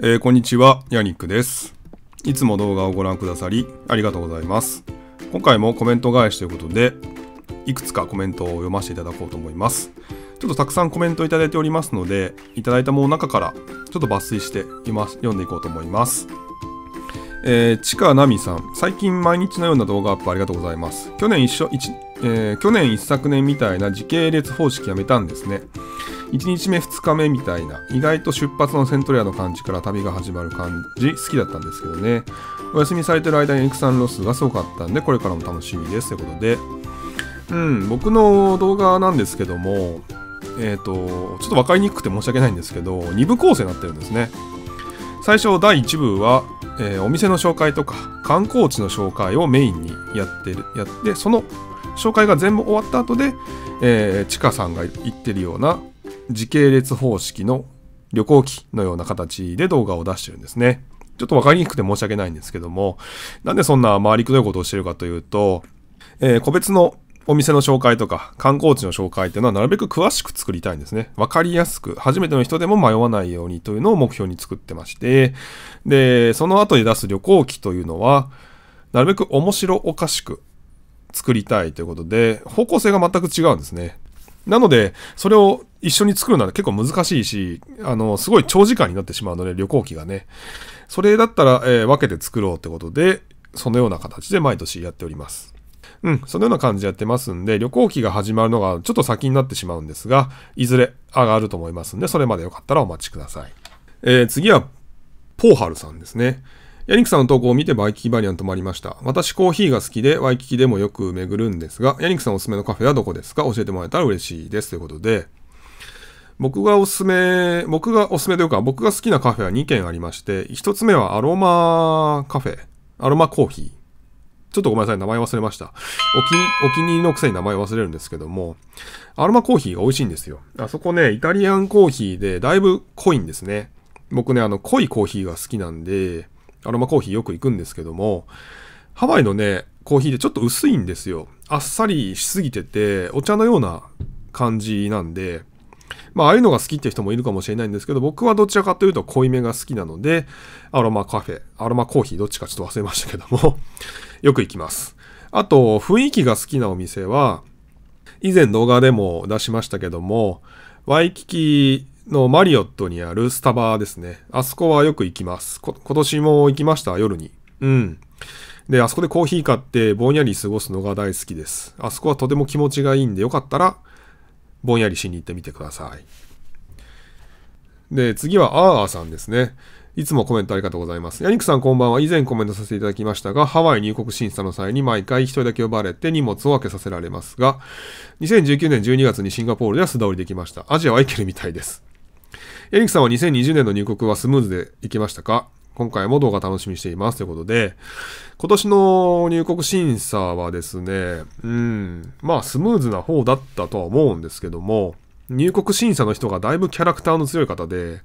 えー、こんにちは、ヤニックです。いつも動画をご覧くださり、ありがとうございます。今回もコメント返しということで、いくつかコメントを読ませていただこうと思います。ちょっとたくさんコメントいただいておりますので、いただいたものの中から、ちょっと抜粋して読んでいこうと思います。えー、ちかなみさん、最近毎日のような動画アップありがとうございます。去年一緒、一、えー、去年一昨年みたいな時系列方式やめたんですね。1日目2日目みたいな意外と出発のセントレアの感じから旅が始まる感じ好きだったんですけどねお休みされてる間にエクサンロスがすごかったんでこれからも楽しみですということでうん僕の動画なんですけどもえっ、ー、とちょっと分かりにくくて申し訳ないんですけど2部構成になってるんですね最初第1部は、えー、お店の紹介とか観光地の紹介をメインにやってるやってその紹介が全部終わった後で、えー、ちかさんが言ってるような時系列方式の旅行記のような形で動画を出してるんですね。ちょっとわかりにくくて申し訳ないんですけども、なんでそんな回りくどいことをしてるかというと、えー、個別のお店の紹介とか観光地の紹介っていうのはなるべく詳しく作りたいんですね。わかりやすく、初めての人でも迷わないようにというのを目標に作ってまして、で、その後に出す旅行記というのは、なるべく面白おかしく作りたいということで、方向性が全く違うんですね。なので、それを一緒に作るのは結構難しいし、あの、すごい長時間になってしまうので、旅行機がね。それだったら、えー、分けて作ろうってことで、そのような形で毎年やっております。うん、そのような感じでやってますんで、旅行期が始まるのがちょっと先になってしまうんですが、いずれ上がると思いますんで、それまでよかったらお待ちください。えー、次は、ポーハルさんですね。ヤニックさんの投稿を見てバイキキバリアンともありました。私コーヒーが好きでワイキキでもよく巡るんですが、ヤニックさんおすすめのカフェはどこですか教えてもらえたら嬉しいです。ということで、僕がおすすめ、僕がおすすめというか、僕が好きなカフェは2軒ありまして、1つ目はアロマカフェ、アロマコーヒー。ちょっとごめんなさい、名前忘れました。お気お気に入りのくせに名前忘れるんですけども、アロマコーヒーが美味しいんですよ。あそこね、イタリアンコーヒーでだいぶ濃いんですね。僕ね、あの、濃いコーヒーが好きなんで、アロマコーヒーよく行くんですけども、ハワイのね、コーヒーでちょっと薄いんですよ。あっさりしすぎてて、お茶のような感じなんで、まあ、ああいうのが好きって人もいるかもしれないんですけど、僕はどちらかというと濃いめが好きなので、アロマカフェ、アロマコーヒー、どっちかちょっと忘れましたけども よく行きます。あと、雰囲気が好きなお店は、以前動画でも出しましたけども、ワイキキのマリオットにあるスタバですね。あそこはよく行きます。今年も行きました、夜に。うん。で、あそこでコーヒー買ってぼんやり過ごすのが大好きです。あそこはとても気持ちがいいんで、よかったら、ぼんやりしに行ってみてください。で、次はアーアさんですね。いつもコメントありがとうございます。ヤニクさんこんばんは。以前コメントさせていただきましたが、ハワイ入国審査の際に毎回一人だけ呼ばれて荷物を分けさせられますが、2019年12月にシンガポールでは素通りできました。アジアは行けるみたいです。エリクさんは2020年の入国はスムーズでいきましたか今回も動画楽しみしています。ということで、今年の入国審査はですね、うん、まあスムーズな方だったとは思うんですけども、入国審査の人がだいぶキャラクターの強い方で、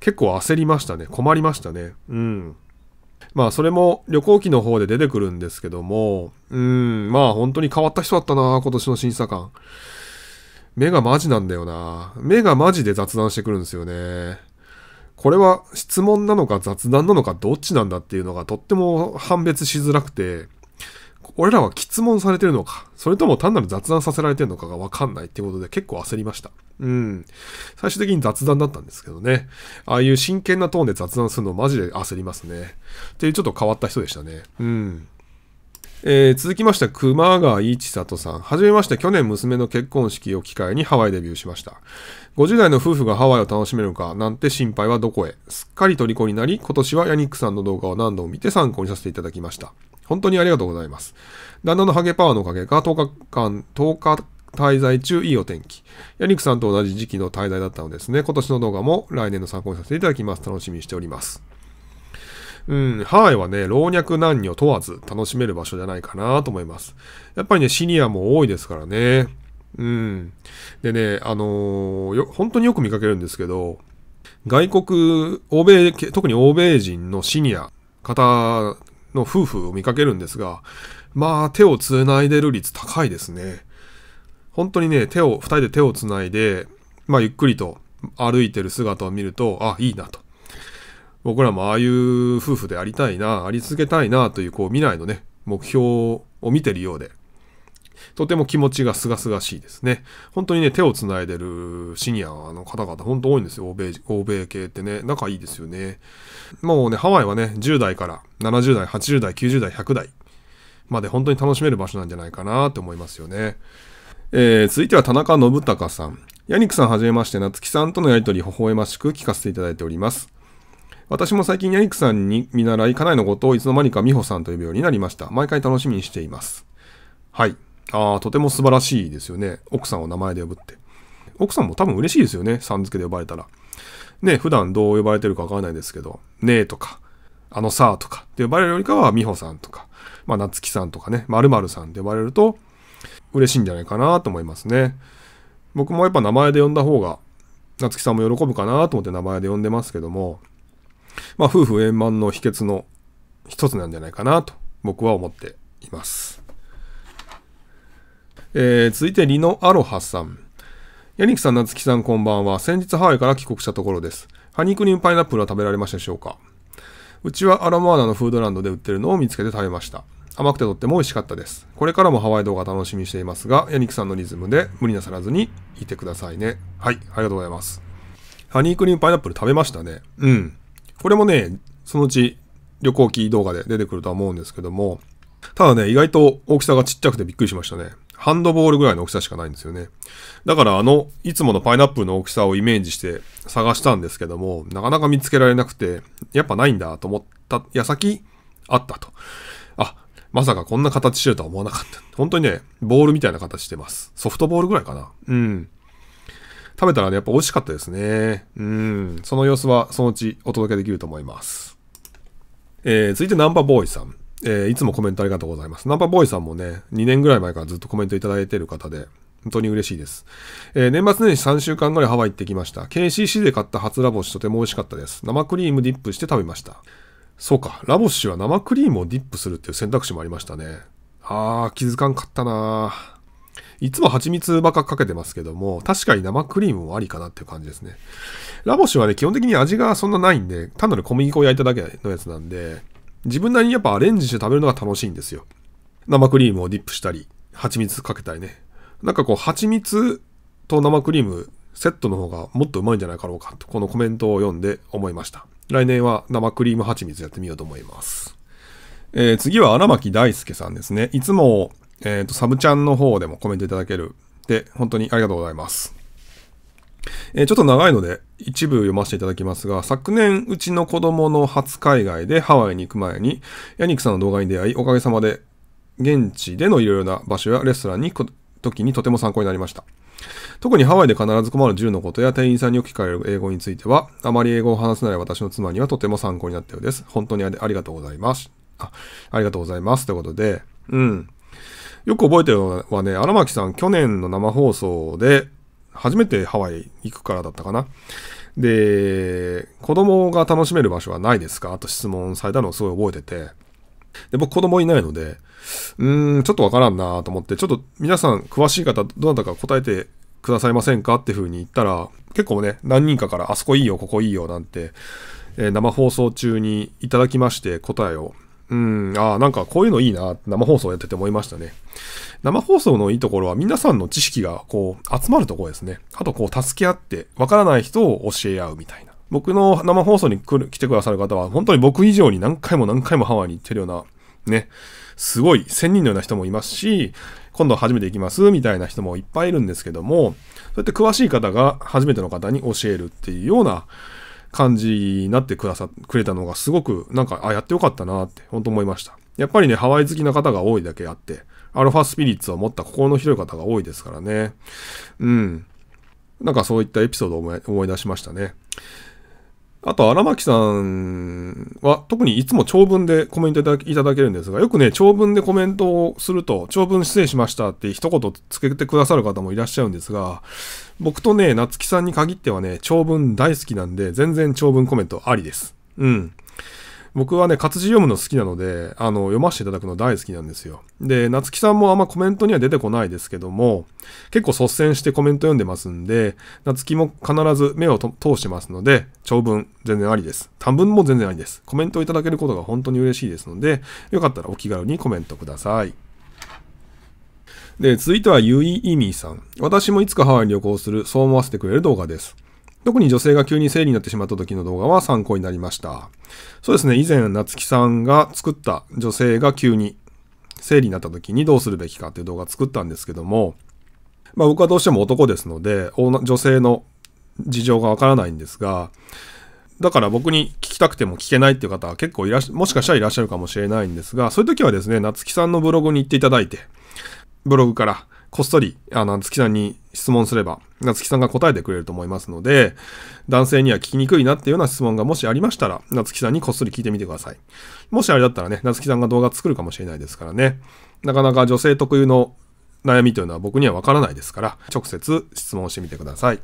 結構焦りましたね。困りましたね。うん。まあそれも旅行機の方で出てくるんですけども、うん、まあ本当に変わった人だったな、今年の審査官。目がマジなんだよな。目がマジで雑談してくるんですよね。これは質問なのか雑談なのかどっちなんだっていうのがとっても判別しづらくて、俺らは質問されてるのか、それとも単なる雑談させられてるのかがわかんないってことで結構焦りました。うん。最終的に雑談だったんですけどね。ああいう真剣なトーンで雑談するのマジで焦りますね。っていうちょっと変わった人でしたね。うん。えー、続きまして、熊谷一里さん。はじめまして、去年娘の結婚式を機会にハワイデビューしました。50代の夫婦がハワイを楽しめるかなんて心配はどこへ。すっかり虜になり、今年はヤニックさんの動画を何度も見て参考にさせていただきました。本当にありがとうございます。旦那のハゲパワーのおかげか、10日間、10日滞在中いいお天気。ヤニックさんと同じ時期の滞在だったのですね。今年の動画も来年の参考にさせていただきます。楽しみにしております。うん、ハワイはね、老若男女問わず楽しめる場所じゃないかなと思います。やっぱりね、シニアも多いですからね。うん。でね、あのー、本当によく見かけるんですけど、外国、欧米、特に欧米人のシニア、方の夫婦を見かけるんですが、まあ、手をつないでる率高いですね。本当にね、手を、二人で手をつないで、まあ、ゆっくりと歩いてる姿を見ると、あ、いいなと。僕らもああいう夫婦でありたいな、あり続けたいなというこう未来のね、目標を見てるようで、とても気持ちがすがすがしいですね。本当にね、手をつないでるシニアの方々、本当多いんですよ。欧米、欧米系ってね、仲いいですよね。もうね、ハワイはね、10代から70代、80代、90代、100代まで本当に楽しめる場所なんじゃないかなと思いますよね。えー、続いては田中信孝さん。ヤニックさんはじめまして、夏木さんとのやりとり微笑ましく聞かせていただいております。私も最近ヤニクさんに見習い、家内のことをいつの間にか美穂さんと呼ぶようになりました。毎回楽しみにしています。はい。ああ、とても素晴らしいですよね。奥さんを名前で呼ぶって。奥さんも多分嬉しいですよね。さん付けで呼ばれたら。ね、普段どう呼ばれてるかわからないですけど、ねえとか、あのさあとかって呼ばれるよりかは、美穂さんとか、まあ、夏木さんとかね、〇〇さんって呼ばれると、嬉しいんじゃないかなと思いますね。僕もやっぱ名前で呼んだ方が、夏木さんも喜ぶかなと思って名前で呼んでますけども、まあ、夫婦円満の秘訣の一つなんじゃないかなと僕は思っています。えー、続いて、リノアロハさん。ヤニクさん、ツキさん、こんばんは。先日ハワイから帰国したところです。ハニクリームパイナップルは食べられましたでしょうかうちはアラモアナのフードランドで売ってるのを見つけて食べました。甘くてとっても美味しかったです。これからもハワイ動画楽しみにしていますが、ヤニクさんのリズムで無理なさらずにいてくださいね。はい、ありがとうございます。ハニークリームパイナップル食べましたね。うん。これもね、そのうち旅行記動画で出てくるとは思うんですけども、ただね、意外と大きさがちっちゃくてびっくりしましたね。ハンドボールぐらいの大きさしかないんですよね。だからあの、いつものパイナップルの大きさをイメージして探したんですけども、なかなか見つけられなくて、やっぱないんだと思った矢先、あったと。あ、まさかこんな形してるとは思わなかった。本当にね、ボールみたいな形してます。ソフトボールぐらいかな。うん。食べたらね、やっぱ美味しかったですね。うん。その様子はそのうちお届けできると思います。えー、続いてナンバーボーイさん。えー、いつもコメントありがとうございます。ナンバーボーイさんもね、2年ぐらい前からずっとコメントいただいてる方で、本当に嬉しいです。えー、年末年始3週間ぐらいハワイ行ってきました。KCC で買った初ラボシとても美味しかったです。生クリームディップして食べました。そうか、ラボシは生クリームをディップするっていう選択肢もありましたね。あー、気づかんかったなー。いつも蜂蜜ばっかかけてますけども、確かに生クリームもありかなっていう感じですね。ラボシュはね、基本的に味がそんなないんで、単なる小麦粉を焼いただけのやつなんで、自分なりにやっぱアレンジして食べるのが楽しいんですよ。生クリームをディップしたり、蜂蜜かけたりね。なんかこう、蜂蜜と生クリームセットの方がもっとうまいんじゃないかろうかと、このコメントを読んで思いました。来年は生クリーム蜂蜜やってみようと思います。えー、次は荒牧大輔さんですね。いつもえっ、ー、と、サブチャンの方でもコメントいただける。で、本当にありがとうございます。えー、ちょっと長いので一部読ませていただきますが、昨年うちの子供の初海外でハワイに行く前に、ヤニックさんの動画に出会い、おかげさまで現地でのいろいろな場所やレストランに行く時にとても参考になりました。特にハワイで必ず困る銃のことや店員さんによく聞かれる英語については、あまり英語を話せない私の妻にはとても参考になったようです。本当にありがとうございます。あありがとうございます。ということで、うん。よく覚えてるのはね、荒牧さん、去年の生放送で、初めてハワイ行くからだったかな。で、子供が楽しめる場所はないですかと質問されたのをすごい覚えてて。で、僕子供いないので、うーん、ちょっとわからんなと思って、ちょっと皆さん詳しい方、どなたか答えてくださいませんかっていう風に言ったら、結構ね、何人かから、あそこいいよ、ここいいよ、なんて、えー、生放送中にいただきまして答えを。うん、ああ、なんかこういうのいいな、生放送やってて思いましたね。生放送のいいところは皆さんの知識がこう集まるところですね。あとこう助け合って、わからない人を教え合うみたいな。僕の生放送に来る来てくださる方は、本当に僕以上に何回も何回もハワイに行ってるような、ね、すごい仙人のような人もいますし、今度初めて行きますみたいな人もいっぱいいるんですけども、そうやって詳しい方が初めての方に教えるっていうような感じになってくださ、くれたのがすごくなんか、あ、やってよかったなって本当思いました。やっぱりね、ハワイ好きな方が多いだけあって、アルファスピリッツを持った心の広い方が多いですからね。うん。なんかそういったエピソードを思い出しましたね。あと、荒牧さんは、特にいつも長文でコメントいただけるんですが、よくね、長文でコメントをすると、長文失礼しましたって一言つけてくださる方もいらっしゃるんですが、僕とね、夏木さんに限ってはね、長文大好きなんで、全然長文コメントありです。うん。僕はね、活字読むの好きなので、あの、読ませていただくの大好きなんですよ。で、夏木さんもあんまコメントには出てこないですけども、結構率先してコメント読んでますんで、夏木も必ず目を通してますので、長文全然ありです。短文も全然ありです。コメントをいただけることが本当に嬉しいですので、よかったらお気軽にコメントください。で、続いてはゆいいみさん。私もいつかハワイに旅行する、そう思わせてくれる動画です。特に女性が急に生理になってしまった時の動画は参考になりました。そうですね、以前、夏木さんが作った女性が急に生理になった時にどうするべきかっていう動画作ったんですけども、まあ僕はどうしても男ですので、女性の事情がわからないんですが、だから僕に聞きたくても聞けないっていう方は結構いらっしゃ、もしかしたらいらっしゃるかもしれないんですが、そういう時はですね、夏木さんのブログに行っていただいて、ブログからこっそり、あの、夏木さんに質問すれば、夏木さんが答えてくれると思いますので、男性には聞きにくいなっていうような質問がもしありましたら、夏木さんにこっそり聞いてみてください。もしあれだったらね、夏木さんが動画作るかもしれないですからね、なかなか女性特有の悩みというのは僕にはわからないですから、直接質問してみてください。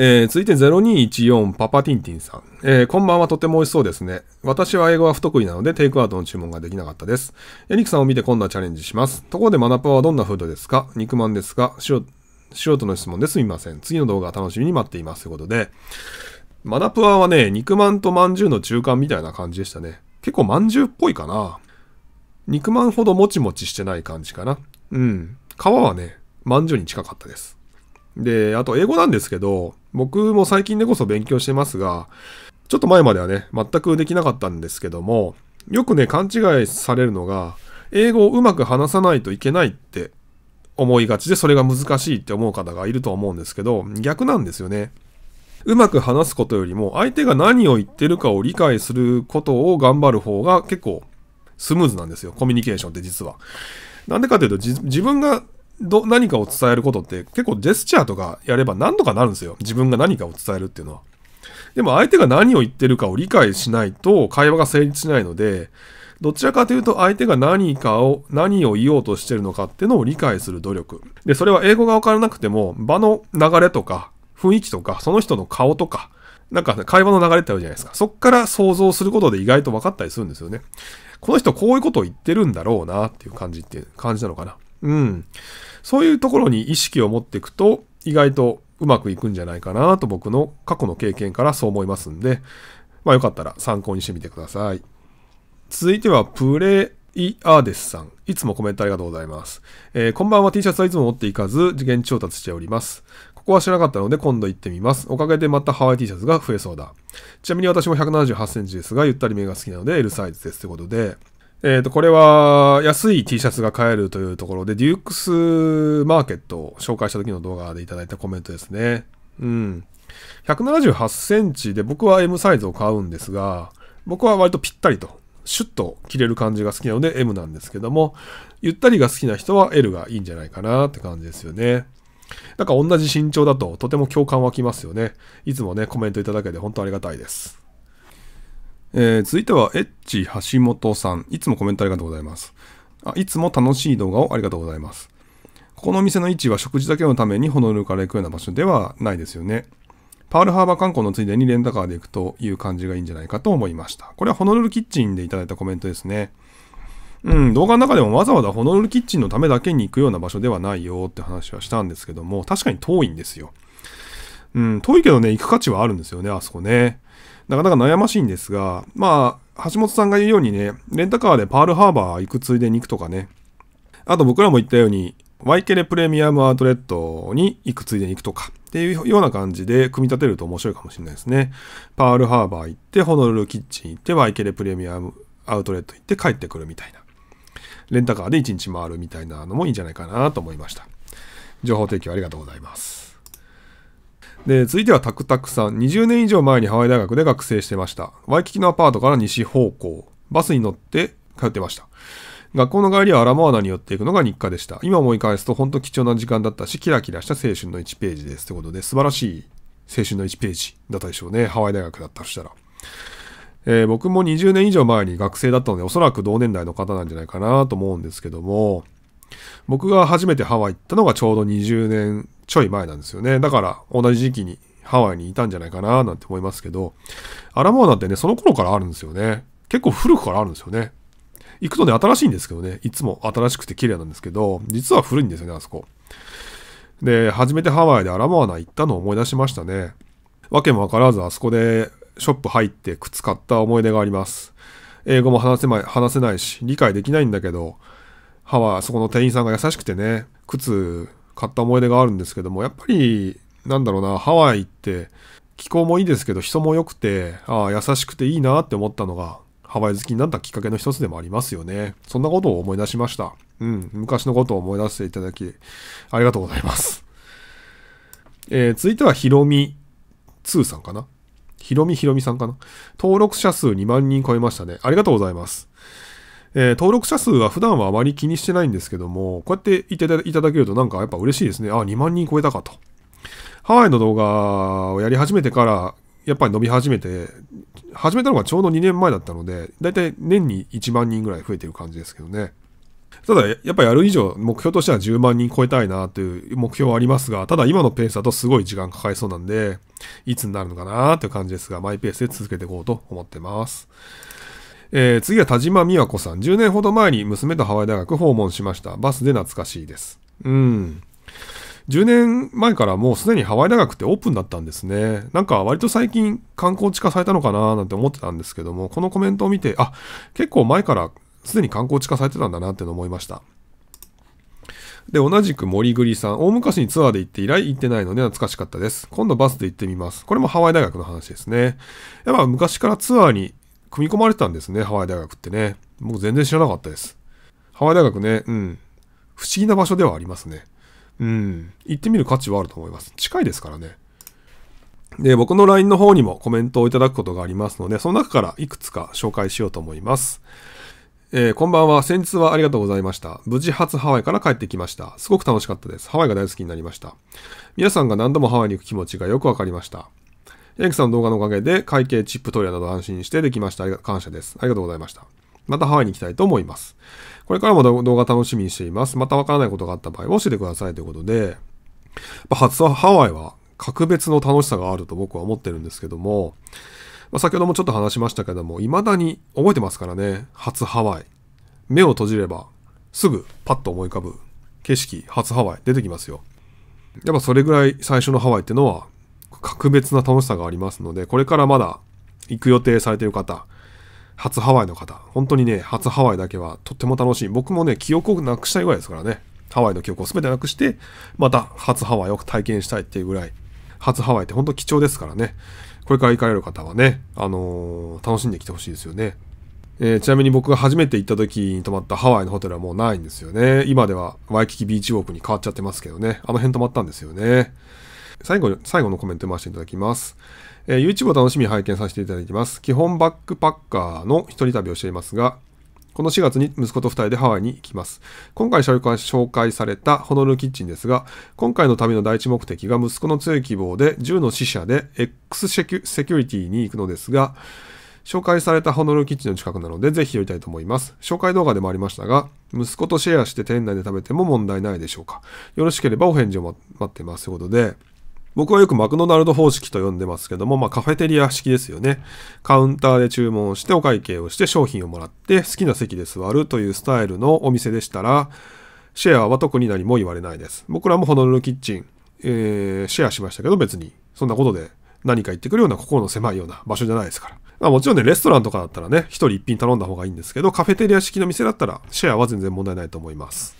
えー、続いて0214パパティンティンさん、えー、こんばんはとても美味しそうですね。私は英語は不得意なのでテイクアウトの注文ができなかったです。エリックさんを見て今度はチャレンジします。ところでマナパはどんなフードですか肉まんですか素人の質問ですみません。次の動画楽しみに待っています。ということで、マナプアはね、肉まんとまんじゅうの中間みたいな感じでしたね。結構まんじゅうっぽいかな。肉まんほどもちもちしてない感じかな。うん。皮はね、まんじゅうに近かったです。で、あと英語なんですけど、僕も最近でこそ勉強してますが、ちょっと前まではね、全くできなかったんですけども、よくね、勘違いされるのが、英語をうまく話さないといけないって思いがちで、それが難しいって思う方がいると思うんですけど、逆なんですよね。うまく話すことよりも、相手が何を言ってるかを理解することを頑張る方が結構スムーズなんですよ。コミュニケーションって実は。なんでかというと、自分がど、何かを伝えることって結構ジェスチャーとかやれば何とかなるんですよ。自分が何かを伝えるっていうのは。でも相手が何を言ってるかを理解しないと会話が成立しないので、どちらかというと相手が何かを、何を言おうとしてるのかっていうのを理解する努力。で、それは英語がわからなくても、場の流れとか、雰囲気とか、その人の顔とか、なんか、ね、会話の流れってあるじゃないですか。そっから想像することで意外と分かったりするんですよね。この人こういうことを言ってるんだろうなっていう感じって、感じなのかな。うん。そういうところに意識を持っていくと、意外とうまくいくんじゃないかなと僕の過去の経験からそう思いますんで、まあよかったら参考にしてみてください。続いては、プレイアーデスさん。いつもコメントありがとうございます。えー、こんばんは T シャツはいつも持っていかず、次元調達しております。ここは知らなかったので今度行ってみます。おかげでまたハワイ T シャツが増えそうだ。ちなみに私も178センチですが、ゆったり目が好きなので L サイズです。ということで、えっ、ー、と、これは安い T シャツが買えるというところで、デュークスマーケットを紹介した時の動画でいただいたコメントですね。うん。178センチで僕は M サイズを買うんですが、僕は割とぴったりと、シュッと着れる感じが好きなので M なんですけども、ゆったりが好きな人は L がいいんじゃないかなって感じですよね。なんか同じ身長だととても共感湧きますよね。いつもね、コメントいただけて本当ありがたいです。えー、続いては、エッチ橋本さん。いつもコメントありがとうございます。あいつも楽しい動画をありがとうございます。ここのお店の位置は食事だけのためにホノルルから行くような場所ではないですよね。パールハーバー観光のついでにレンタカーで行くという感じがいいんじゃないかと思いました。これはホノルルキッチンでいただいたコメントですね。うん、動画の中でもわざわざホノルルキッチンのためだけに行くような場所ではないよって話はしたんですけども、確かに遠いんですよ。うん、遠いけどね、行く価値はあるんですよね、あそこね。なかなか悩ましいんですが、まあ、橋本さんが言うようにね、レンタカーでパールハーバー行くついでに行くとかね、あと僕らも言ったように、ワイケレプレミアムアウトレットに行くついでに行くとかっていうような感じで組み立てると面白いかもしれないですね。パールハーバー行って、ホノルルキッチン行って、ワイケレプレミアムアウトレット行って帰ってくるみたいな。レンタカーで1日回るみたいなのもいいんじゃないかなと思いました。情報提供ありがとうございます。で、続いてはタクタクさん。20年以上前にハワイ大学で学生してました。ワイキキのアパートから西方向。バスに乗って通ってました。学校の帰りはアラモアナに寄っていくのが日課でした。今思い返すと本当貴重な時間だったし、キラキラした青春の1ページです。ということで、素晴らしい青春の1ページだったでしょうね。ハワイ大学だったとしたら。えー、僕も20年以上前に学生だったので、おそらく同年代の方なんじゃないかなと思うんですけども、僕が初めてハワイ行ったのがちょうど20年ちょい前なんですよね。だから同じ時期にハワイにいたんじゃないかななんて思いますけど、アラモアナってね、その頃からあるんですよね。結構古くからあるんですよね。行くとね、新しいんですけどね、いつも新しくて綺麗なんですけど、実は古いんですよね、あそこ。で、初めてハワイでアラモアナ行ったのを思い出しましたね。わけもわからずあそこでショップ入って靴買った思い出があります。英語も話せない、話せないし、理解できないんだけど、歯はそこの店員さんが優しくてね、靴買った思い出があるんですけども、やっぱり、なんだろうな、ハワイって気候もいいですけど、人も良くて、ああ、優しくていいなって思ったのが、ハワイ好きになったきっかけの一つでもありますよね。そんなことを思い出しました。うん、昔のことを思い出していただき、ありがとうございます。えー、続いてはひろみ2さんかな。ヒロミヒロミさんかな。登録者数2万人超えましたね。ありがとうございます。えー、登録者数は普段はあまり気にしてないんですけども、こうやっていただけるとなんかやっぱ嬉しいですね。あ、2万人超えたかと。ハワイの動画をやり始めてから、やっぱり伸び始めて、始めたのがちょうど2年前だったので、だいたい年に1万人ぐらい増えてる感じですけどね。ただ、やっぱやる以上、目標としては10万人超えたいなという目標はありますが、ただ今のペースだとすごい時間かかりそうなんで、いつになるのかなという感じですが、マイペースで続けていこうと思ってます。えー、次は田島美和子さん。10年ほど前に娘とハワイ大学訪問しました。バスで懐かしいです。うん。10年前からもうすでにハワイ大学ってオープンだったんですね。なんか割と最近観光地化されたのかななんて思ってたんですけども、このコメントを見て、あ、結構前からすでに観光地化されてたんだなって思いました。で、同じく森栗さん。大昔にツアーで行って以来行ってないので懐かしかったです。今度バスで行ってみます。これもハワイ大学の話ですね。やっぱ昔からツアーに組み込まれてたんですね、ハワイ大学ってね。僕全然知らなかったです。ハワイ大学ね、うん。不思議な場所ではありますね。うん。行ってみる価値はあると思います。近いですからね。で、僕の LINE の方にもコメントをいただくことがありますので、その中からいくつか紹介しようと思います。えー、こんばんは。先日はありがとうございました。無事初ハワイから帰ってきました。すごく楽しかったです。ハワイが大好きになりました。皆さんが何度もハワイに行く気持ちがよくわかりました。ヤクさんの動画のおかげで会計、チップ、トイレなど安心してできました。感謝です。ありがとうございました。またハワイに行きたいと思います。これからも動画楽しみにしています。またわからないことがあった場合は教えてくださいということで、初はハワイは格別の楽しさがあると僕は思ってるんですけども、まあ、先ほどもちょっと話しましたけども、未だに覚えてますからね、初ハワイ。目を閉じれば、すぐパッと思い浮かぶ景色、初ハワイ出てきますよ。やっぱそれぐらい最初のハワイってのは格別な楽しさがありますので、これからまだ行く予定されている方、初ハワイの方、本当にね、初ハワイだけはとっても楽しい。僕もね、記憶をなくしたいぐらいですからね、ハワイの記憶を全てなくして、また初ハワイを体験したいっていうぐらい、初ハワイって本当貴重ですからね、これから行かれる方はね、あのー、楽しんできてほしいですよね。えー、ちなみに僕が初めて行った時に泊まったハワイのホテルはもうないんですよね。今ではワイキキビーチウォークに変わっちゃってますけどね。あの辺泊まったんですよね。最後、最後のコメント読ませていただきます。えー、YouTube を楽しみに拝見させていただきます。基本バックパッカーの一人旅をしていますが、この4月に息子と2人でハワイに行きます。今回紹介されたホノルルキッチンですが、今回の旅の第一目的が息子の強い希望で銃の死者で X セキュリティに行くのですが、紹介されたホノルルキッチンの近くなので、ぜひ寄りたいと思います。紹介動画でもありましたが、息子とシェアして店内で食べても問題ないでしょうか。よろしければお返事を待ってます。ということで、僕はよくマクドナルド方式と呼んでますけども、まあ、カフェテリア式ですよね。カウンターで注文してお会計をして商品をもらって好きな席で座るというスタイルのお店でしたら、シェアは特に何も言われないです。僕らもホノルルキッチン、えー、シェアしましたけど別にそんなことで何か言ってくるような心の狭いような場所じゃないですから。まあもちろんね、レストランとかだったらね、一人一品頼んだ方がいいんですけど、カフェテリア式の店だったらシェアは全然問題ないと思います。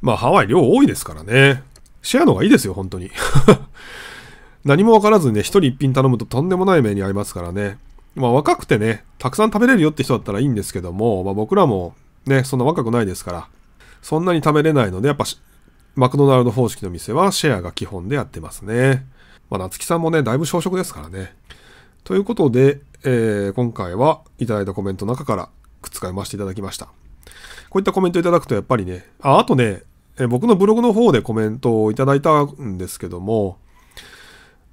まあハワイ量多いですからね。シェアの方がいいですよ、本当に。何もわからずにね、一人一品頼むととんでもない目に遭いますからね。まあ若くてね、たくさん食べれるよって人だったらいいんですけども、まあ僕らもね、そんな若くないですから、そんなに食べれないので、やっぱマクドナルド方式の店はシェアが基本でやってますね。まあ夏木さんもね、だいぶ小食ですからね。ということで、えー、今回はいただいたコメントの中からくっつかましていただきました。こういったコメントいただくとやっぱりね、あ、あとね、え僕のブログの方でコメントをいただいたんですけども、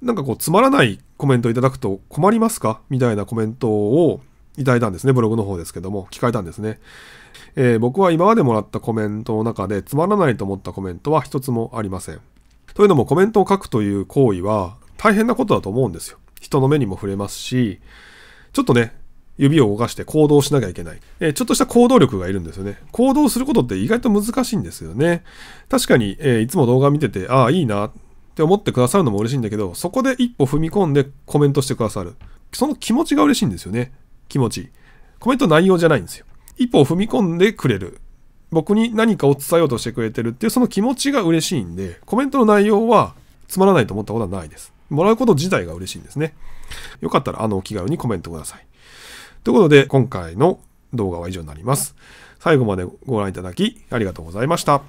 なんかこう、つまらないコメントをいただくと困りますかみたいなコメントをいただいたんですね。ブログの方ですけども、聞かれたんですね。えー、僕は今までもらったコメントの中でつまらないと思ったコメントは一つもありません。というのもコメントを書くという行為は大変なことだと思うんですよ。人の目にも触れますし、ちょっとね、指を動かして行動しなきゃいけない。えちょっとした行動力がいるんですよね。行動することって意外と難しいんですよね。確かに、えいつも動画見てて、ああ、いいなって思ってくださるのも嬉しいんだけど、そこで一歩踏み込んでコメントしてくださる。その気持ちが嬉しいんですよね。気持ち。コメント内容じゃないんですよ。一歩踏み込んでくれる。僕に何かを伝えようとしてくれてるっていうその気持ちが嬉しいんで、コメントの内容はつまらないと思ったことはないです。もらうこと自体が嬉しいんですね。よかったら、あの、お気軽にコメントください。ということで、今回の動画は以上になります。最後までご覧いただきありがとうございました。